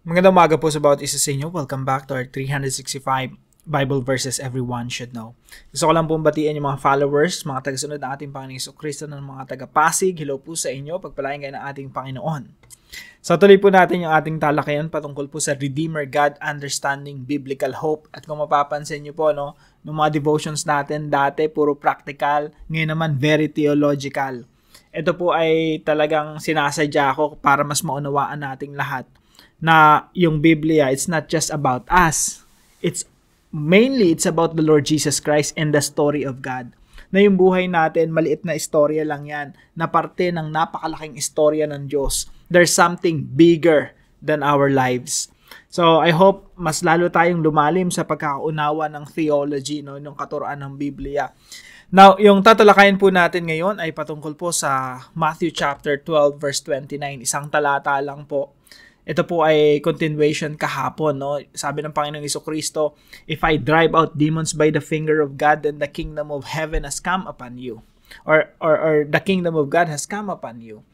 Magandang umaga po sa bawat isa sa inyo. Welcome back to our 365 Bible Verses Everyone Should Know. Gusto ko lang pong batiin yung mga followers, mga tagasunod ng ating Panginoon Iso Kristo ng mga taga-Pasig. Hello po sa inyo. Pagpalain kayo ng ating Panginoon. Sa so, tuloy po natin yung ating talakayan patungkol po sa Redeemer God Understanding Biblical Hope. At kung mapapansin nyo po, no, ng mga devotions natin dati, puro practical, ngayon naman very theological. Ito po ay talagang sinasadya ko para mas maunawaan nating lahat na yung Biblia, it's not just about us. It's mainly it's about the Lord Jesus Christ and the story of God. Na yung buhay natin, maliit na istorya lang yan, na parte ng napakalaking istorya ng Diyos. There's something bigger than our lives. So I hope mas lalo tayong lumalim sa pagkakaunawa ng theology, no, ng katuruan ng Biblia. Now, yung tatalakayin po natin ngayon ay patungkol po sa Matthew chapter 12 verse 29, isang talata lang po ito po ay continuation kahapon, no? Sabi ng Panginoong Kristo, If I drive out demons by the finger of God, then the kingdom of heaven has come upon you. Or, or, or the kingdom of God has come upon you.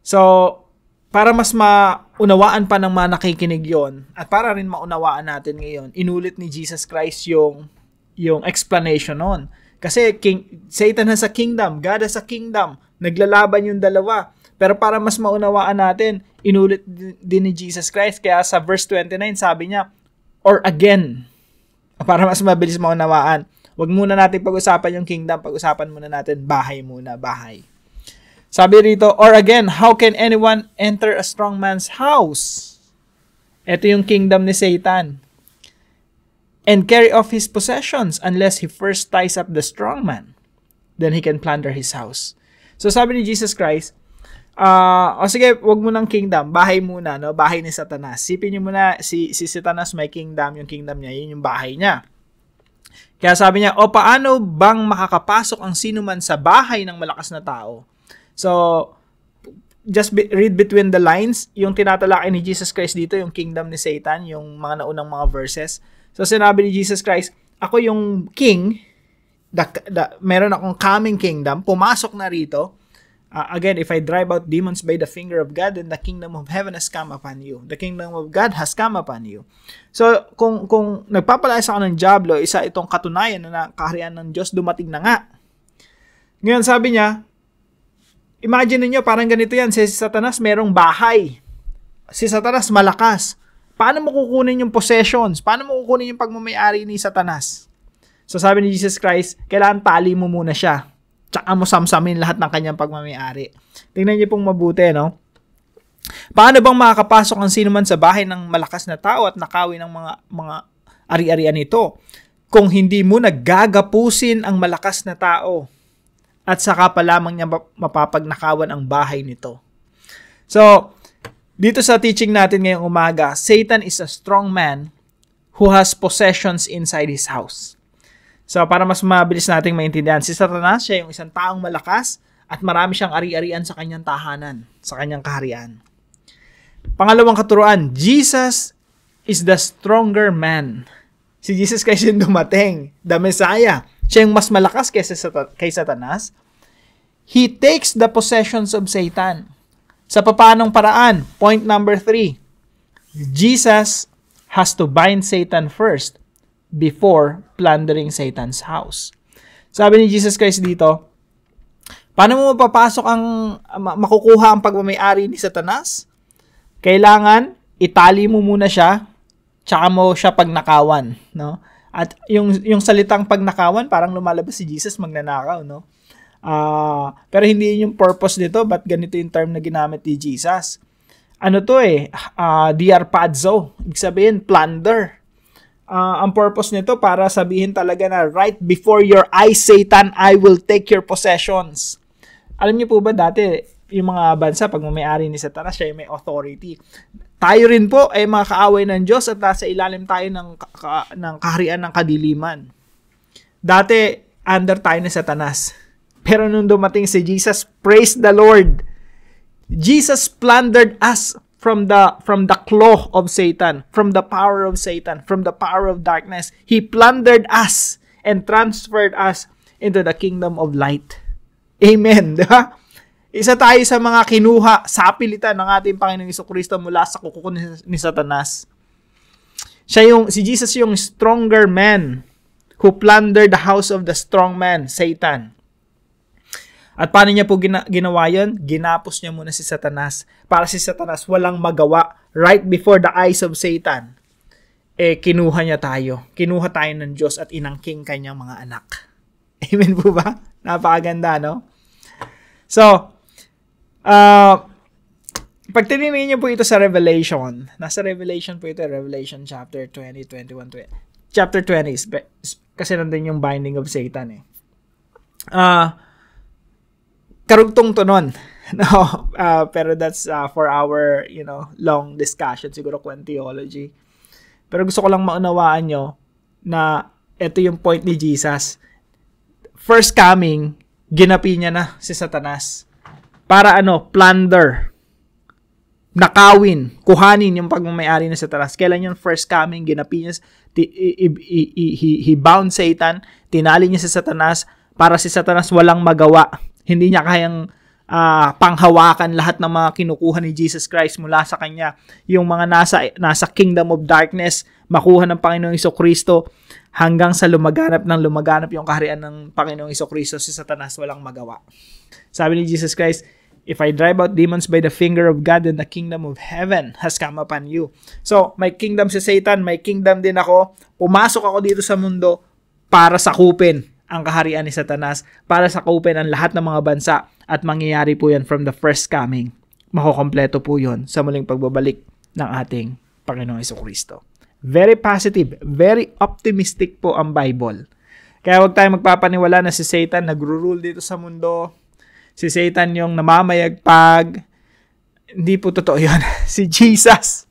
So, para mas maunawaan pa ng mga nakikinig yon at para rin maunawaan natin ngayon, inulit ni Jesus Christ yung, yung explanation noon. Kasi king, Satan has a kingdom, God has a kingdom. Naglalaban yung dalawa. Pero para mas maunawaan natin, inulit din ni Jesus Christ. Kaya sa verse 29, sabi niya, or again, para mas mabilis maunawaan, wag muna natin pag-usapan yung kingdom, pag-usapan muna natin bahay muna, bahay. Sabi rito, or again, how can anyone enter a strong man's house? Ito yung kingdom ni Satan. And carry off his possessions unless he first ties up the strong man. Then he can plunder his house. So sabi ni Jesus Christ, Uh, o sige, wag mo ng kingdom. Bahay muna, no? Bahay ni Satanas. Sipin niyo muna, si, si Satanas may kingdom. Yung kingdom niya, yun yung bahay niya. Kaya sabi niya, o paano bang makakapasok ang sino man sa bahay ng malakas na tao? So, just be, read between the lines, yung tinatalakay ni Jesus Christ dito, yung kingdom ni Satan, yung mga naunang mga verses. So, sinabi ni Jesus Christ, ako yung king, the, the, meron akong coming kingdom, pumasok na rito, Uh, again, if I drive out demons by the finger of God, then the kingdom of heaven has come upon you. The kingdom of God has come upon you. So, kung, kung nagpapalayas ako ng Diablo, isa itong katunayan na kaharian ng Diyos dumating na nga. Ngayon, sabi niya, imagine niyo parang ganito yan, si Satanas merong bahay. Si Satanas malakas. Paano mo kukunin yung possessions? Paano mo kukunin yung pagmamayari ni Satanas? So, sabi ni Jesus Christ, kailangan tali mo muna siya tsaka mo samsamin lahat ng kanyang pagmamayari. Tingnan niyo pong mabuti, no? Paano bang makakapasok ang sino man sa bahay ng malakas na tao at nakawin ng mga mga ari-arian nito kung hindi mo nagagapusin ang malakas na tao at saka pa lamang niya mapapagnakawan ang bahay nito. So, dito sa teaching natin ngayong umaga, Satan is a strong man who has possessions inside his house. So para mas mabilis nating maintindihan, si Satanas siya yung isang taong malakas at marami siyang ari-arian sa kanyang tahanan, sa kanyang kaharian. Pangalawang katuruan, Jesus is the stronger man. Si Jesus kasi yung dumating, the Messiah. Siya yung mas malakas kaysa kay Satanas. He takes the possessions of Satan. Sa papanong paraan, point number three, Jesus has to bind Satan first before plundering Satan's house. Sabi ni Jesus Christ dito, paano mo mapapasok ang, ah, makukuha ang pagmamayari ni Satanas? Kailangan, itali mo muna siya, tsaka mo siya pagnakawan, no? At yung, yung salitang pagnakawan, parang lumalabas si Jesus magnanakaw, no? Uh, pero hindi yun yung purpose nito, but ganito yung term na ginamit ni Jesus. Ano to eh, uh, ah, diarpadzo, ibig sabihin, plunder uh, ang purpose nito para sabihin talaga na right before your eyes, Satan, I will take your possessions. Alam niyo po ba dati, yung mga bansa, pag may-ari ni Satanas, siya may authority. Tayo rin po ay mga kaaway ng Diyos at nasa ilalim tayo ng, ka, ng kaharian ng kadiliman. Dati, under tayo ni Satanas. Pero nung dumating si Jesus, praise the Lord! Jesus plundered us from the from the claw of Satan, from the power of Satan, from the power of darkness. He plundered us and transferred us into the kingdom of light. Amen. Diba? Isa tayo sa mga kinuha sa apilitan ng ating Panginoong Iso Kristo mula sa kuko ni Satanas. Siya yung, si Jesus yung stronger man who plundered the house of the strong man, Satan. At paano niya po gina- ginawa yon? Ginapos niya muna si Satanas para si Satanas walang magawa right before the eyes of Satan. Eh, kinuha niya tayo. Kinuha tayo ng Diyos at inangking kanyang mga anak. Amen po ba? Napakaganda, no? So, uh, ah, pag tinignan niyo po ito sa Revelation, nasa Revelation po ito, Revelation chapter 20, 21, 20, chapter 20, kasi nandun yung binding of Satan eh. Ah, uh, karugtong to nun. No, uh, pero that's uh, for our, you know, long discussion siguro kung theology. Pero gusto ko lang maunawaan nyo na ito yung point ni Jesus. First coming, ginapi niya na si Satanas. Para ano, plunder. Nakawin, kuhanin yung pagmamayari ni Satanas. Kailan yung first coming, ginapi niya, ti- i- i- i- he bound Satan, tinali niya si Satanas, para si Satanas walang magawa hindi niya kayang uh, panghawakan lahat ng mga kinukuha ni Jesus Christ mula sa kanya. Yung mga nasa, nasa kingdom of darkness, makuha ng Panginoong Iso Kristo hanggang sa lumaganap ng lumaganap yung kaharian ng Panginoong Iso Kristo si Satanas walang magawa. Sabi ni Jesus Christ, If I drive out demons by the finger of God, then the kingdom of heaven has come upon you. So, may kingdom si Satan, may kingdom din ako. Pumasok ako dito sa mundo para sakupin ang kaharian ni Satanas para sakupin ang lahat ng mga bansa at mangyayari po yan from the first coming. Makukompleto po yon sa muling pagbabalik ng ating Panginoong Kristo. Very positive, very optimistic po ang Bible. Kaya huwag tayong magpapaniwala na si Satan nagro-rule dito sa mundo. Si Satan yung namamayagpag. Hindi po totoo yun. si Jesus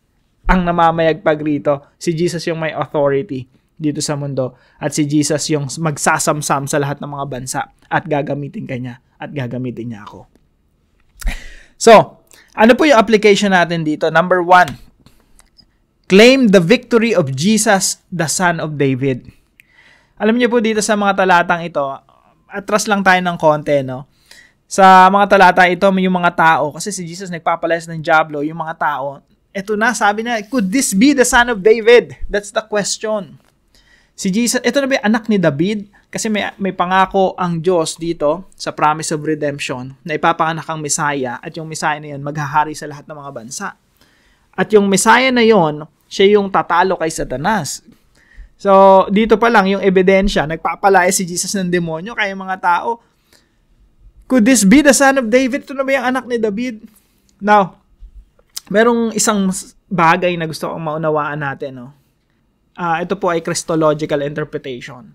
ang namamayagpag rito. Si Jesus yung may authority dito sa mundo at si Jesus yung magsasamsam sa lahat ng mga bansa at gagamitin kanya at gagamitin niya ako. So, ano po yung application natin dito? Number one, claim the victory of Jesus, the Son of David. Alam niyo po dito sa mga talatang ito, atras lang tayo ng konti, no? Sa mga talata ito, yung mga tao, kasi si Jesus nagpapalayas ng Diablo, yung mga tao, eto na, sabi na, could this be the son of David? That's the question. Si Jesus, ito na ba anak ni David? Kasi may, may pangako ang Diyos dito sa promise of redemption na ipapanganak ang Messiah at yung Messiah na yun maghahari sa lahat ng mga bansa. At yung Messiah na yon, siya yung tatalo kay Satanas. So, dito pa lang yung ebidensya, nagpapalaya si Jesus ng demonyo kaya mga tao, Could this be the son of David? Ito na ba yung anak ni David? Now, merong isang bagay na gusto kong maunawaan natin. No? Uh, ito po ay Christological interpretation.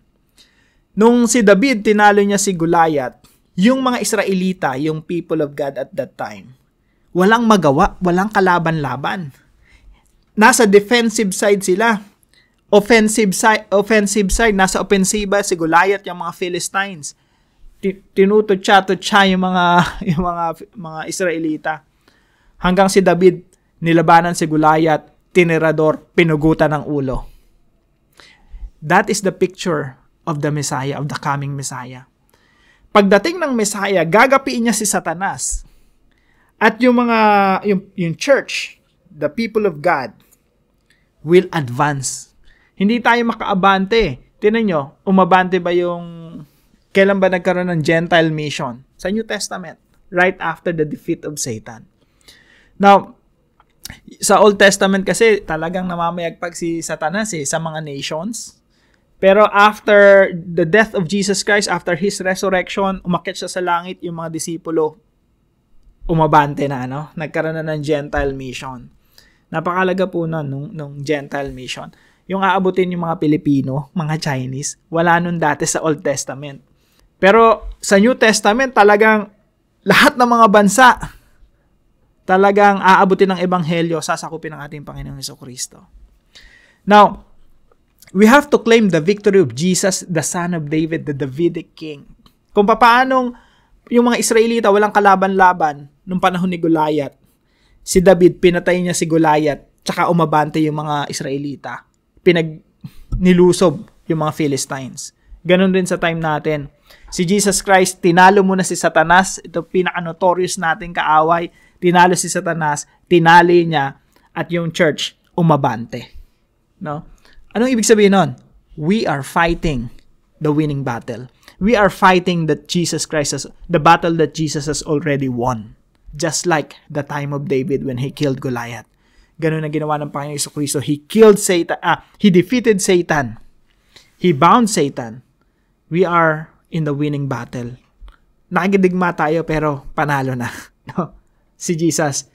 Nung si David tinalo niya si Goliath, yung mga Israelita, yung people of God at that time, walang magawa, walang kalaban-laban. Nasa defensive side sila. Offensive side, offensive side, nasa opensiba si Goliath yung mga Philistines. Tinututsa-tutsa yung mga yung mga mga Israelita. Hanggang si David nilabanan si Goliath, tinerador, pinugutan ng ulo. That is the picture of the Messiah, of the coming Messiah. Pagdating ng Messiah, gagapiin niya si Satanas. At yung mga, yung, yung church, the people of God, will advance. Hindi tayo makaabante. Tinan nyo, umabante ba yung, kailan ba nagkaroon ng Gentile mission? Sa New Testament, right after the defeat of Satan. Now, sa Old Testament kasi talagang namamayagpag si Satanas eh, sa mga nations. Pero after the death of Jesus Christ, after His resurrection, umakit siya sa langit yung mga disipulo. Umabante na, no? Nagkaroon na ng Gentile mission. Napakalaga po nun, nung, nung Gentile mission. Yung aabutin yung mga Pilipino, mga Chinese, wala nun dati sa Old Testament. Pero sa New Testament, talagang lahat ng mga bansa, talagang aabutin ng ebanghelyo, sasakupin ng ating Panginoong Heso Kristo. Now, We have to claim the victory of Jesus, the Son of David, the Davidic King. Kung paanong yung mga Israelita walang kalaban-laban nung panahon ni Goliath. Si David, pinatay niya si Goliath, tsaka umabante yung mga Israelita. Pinag nilusob yung mga Philistines. Ganon din sa time natin. Si Jesus Christ, tinalo mo na si Satanas. Ito pinaka-notorious nating kaaway. Tinalo si Satanas, tinali niya, at yung church, umabante. No? Anong ibig sabihin nun? We are fighting the winning battle. We are fighting that Jesus Christ has, the battle that Jesus has already won. Just like the time of David when he killed Goliath. Ganun na ginawa ng Panginoon Iso Kristo. He killed Satan. Ah, he defeated Satan. He bound Satan. We are in the winning battle. Nakikidigma tayo pero panalo na. No? si Jesus,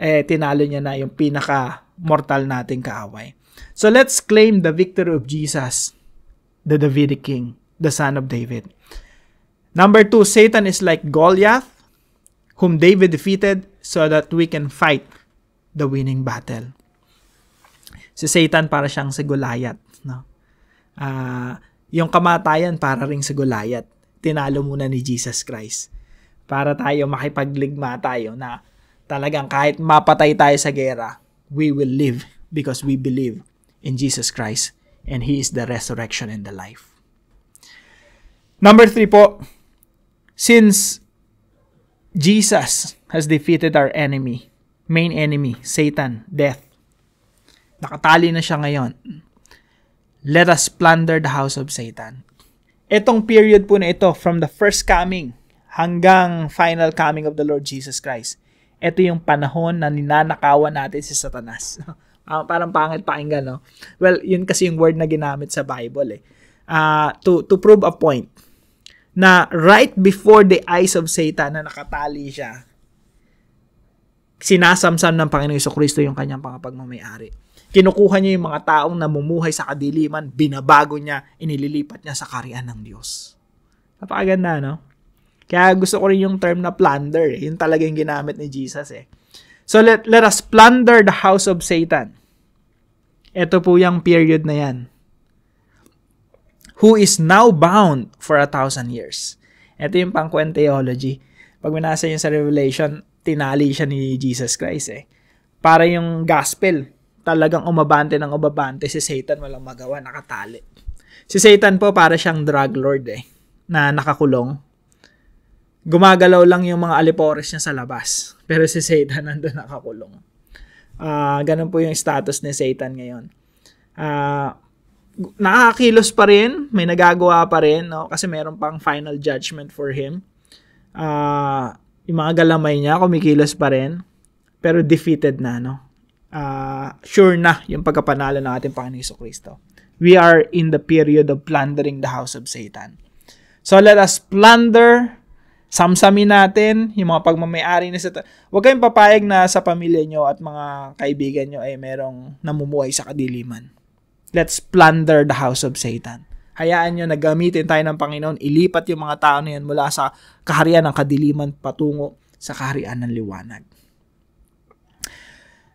eh, tinalo niya na yung pinaka-mortal nating kaaway. So let's claim the victory of Jesus, the Davidic king, the son of David. Number two, Satan is like Goliath, whom David defeated so that we can fight the winning battle. Si Satan para siyang si Goliath. No? Uh, yung kamatayan para ring si Goliath. Tinalo muna ni Jesus Christ. Para tayo makipagligma tayo na talagang kahit mapatay tayo sa gera, we will live because we believe in Jesus Christ and He is the resurrection and the life. Number three po, since Jesus has defeated our enemy, main enemy, Satan, death, nakatali na siya ngayon, let us plunder the house of Satan. Itong period po na ito, from the first coming hanggang final coming of the Lord Jesus Christ, ito yung panahon na ninanakawan natin si Satanas. Uh, parang pangit pakinggan, no? Well, yun kasi yung word na ginamit sa Bible, eh. Uh, to, to prove a point na right before the eyes of Satan na nakatali siya, sinasamsam ng Panginoon Iso Kristo yung kanyang pangapagmamayari. Kinukuha niya yung mga taong namumuhay sa kadiliman, binabago niya, inililipat niya sa karian ng Diyos. Napakaganda, no? Kaya gusto ko rin yung term na plunder. Eh. Yun talaga yung ginamit ni Jesus eh. So let, let us plunder the house of Satan. Ito po yung period na yan. Who is now bound for a thousand years. Ito yung pangkwen theology. Pag minasa yung sa Revelation, tinali siya ni Jesus Christ eh. Para yung gospel, talagang umabante ng umabante, si Satan walang magawa, nakatali. Si Satan po para siyang drug lord eh, na nakakulong. Gumagalaw lang yung mga alipores niya sa labas pero si Satan nandun nakakulong. Uh, ganun po yung status ni Satan ngayon. Uh, ah, nakakakilos pa rin, may nagagawa pa rin, no? kasi meron pang final judgment for him. Uh, yung mga galamay niya, kumikilos pa rin, pero defeated na. No? Uh, sure na yung pagkapanalo ng ating Panginoon Kristo. We are in the period of plundering the house of Satan. So let us plunder samsamin natin yung mga pagmamayari na sa... Huwag kayong papayag na sa pamilya nyo at mga kaibigan nyo ay merong namumuhay sa kadiliman. Let's plunder the house of Satan. Hayaan nyo na gamitin tayo ng Panginoon, ilipat yung mga tao na yan mula sa kaharian ng kadiliman patungo sa kaharian ng liwanag.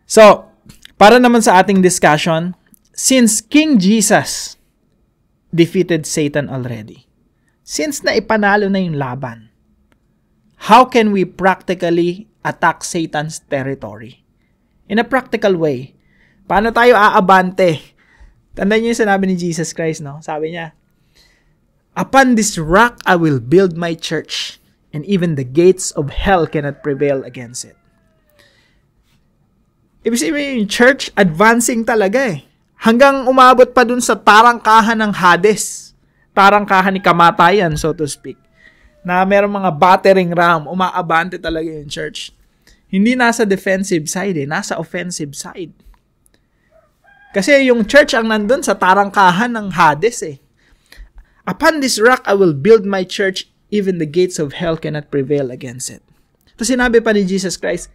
So, para naman sa ating discussion, since King Jesus defeated Satan already, since na ipanalo na yung laban, how can we practically attack Satan's territory? In a practical way. Paano tayo aabante? Tandaan niyo yung sinabi ni Jesus Christ, no? Sabi niya, Upon this rock I will build my church, and even the gates of hell cannot prevail against it. Ibig sabihin yung church, advancing talaga eh. Hanggang umabot pa dun sa tarangkahan ng Hades. Tarangkahan ni kamatayan, so to speak na merong mga battering ram, umaabante talaga yung church. Hindi nasa defensive side eh, nasa offensive side. Kasi yung church ang nandun sa tarangkahan ng Hades eh. Upon this rock I will build my church, even the gates of hell cannot prevail against it. Tapos sinabi pa ni Jesus Christ,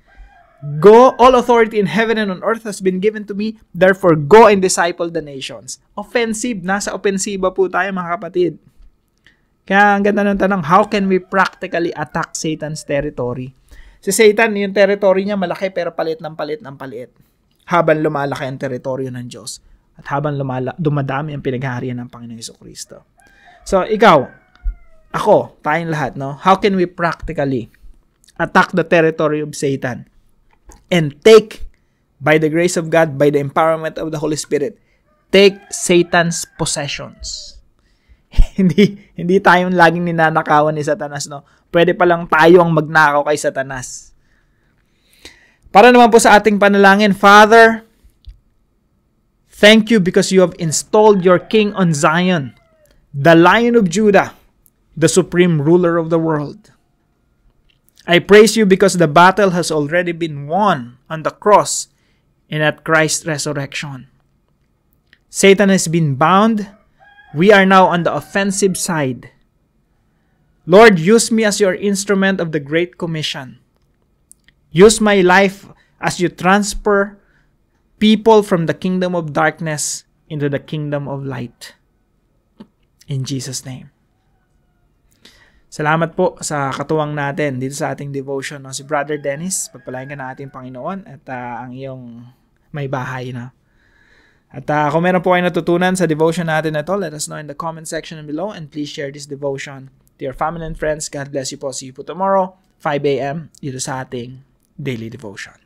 Go, all authority in heaven and on earth has been given to me, therefore go and disciple the nations. Offensive, nasa opensiba po tayo mga kapatid. Kaya ang ganda ng tanong, how can we practically attack Satan's territory? Si Satan, yung territory niya malaki pero palit ng palit ng palit. Habang lumalaki ang teritoryo ng Diyos. At habang lumala, dumadami ang pinaghaharian ng Panginoong Yeso Kristo. So, ikaw, ako, tayong lahat, no? How can we practically attack the territory of Satan and take, by the grace of God, by the empowerment of the Holy Spirit, take Satan's possessions. hindi hindi tayong laging ninanakawan ni Satanas, no? Pwede pa lang tayo ang magnakaw kay Satanas. Para naman po sa ating panalangin, Father, thank you because you have installed your King on Zion, the Lion of Judah, the supreme ruler of the world. I praise you because the battle has already been won on the cross and at Christ's resurrection. Satan has been bound We are now on the offensive side. Lord, use me as your instrument of the Great Commission. Use my life as you transfer people from the kingdom of darkness into the kingdom of light. In Jesus' name. Salamat po sa katuwang natin dito sa ating devotion. No? Si Brother Dennis, pagpalain ka na ating Panginoon at uh, ang iyong may bahay na. No? At uh, kung meron po kayo natutunan sa devotion natin na to, let us know in the comment section below and please share this devotion to your family and friends. God bless you po. See you po tomorrow, 5 a.m. dito sa ating daily devotion.